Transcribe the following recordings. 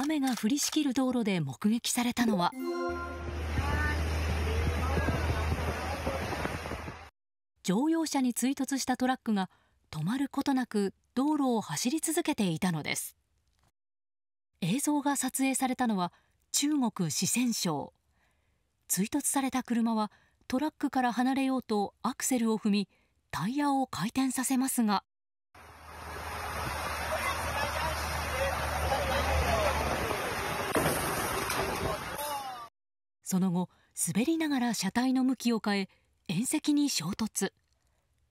雨が降りしきる道路で目撃されたのは乗用車に追突したトラックが止まることなく道路を走り続けていたのです映像が撮影されたのは中国・四川省追突された車はトラックから離れようとアクセルを踏みタイヤを回転させますがその後、滑りながら車体の向きを変え縁石に衝突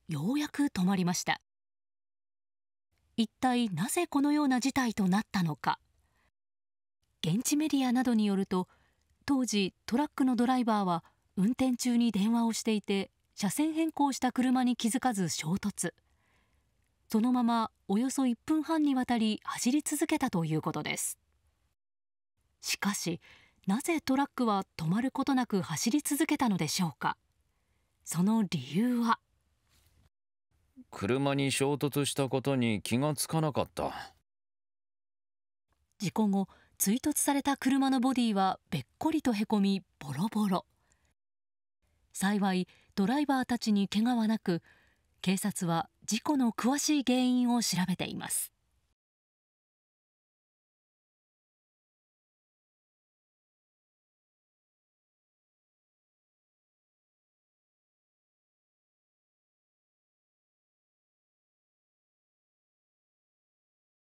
ようやく止まりました一体なぜこのような事態となったのか現地メディアなどによると当時トラックのドライバーは運転中に電話をしていて車線変更した車に気づかず衝突そのままおよそ1分半にわたり走り続けたということですしかしなぜトラックは止まることなく走り続けたのでしょうか。その理由は。車に衝突したことに気がつかなかった。事故後、追突された車のボディはべっこりとへこみ、ボロボロ。幸い、ドライバーたちに怪我はなく、警察は事故の詳しい原因を調べています。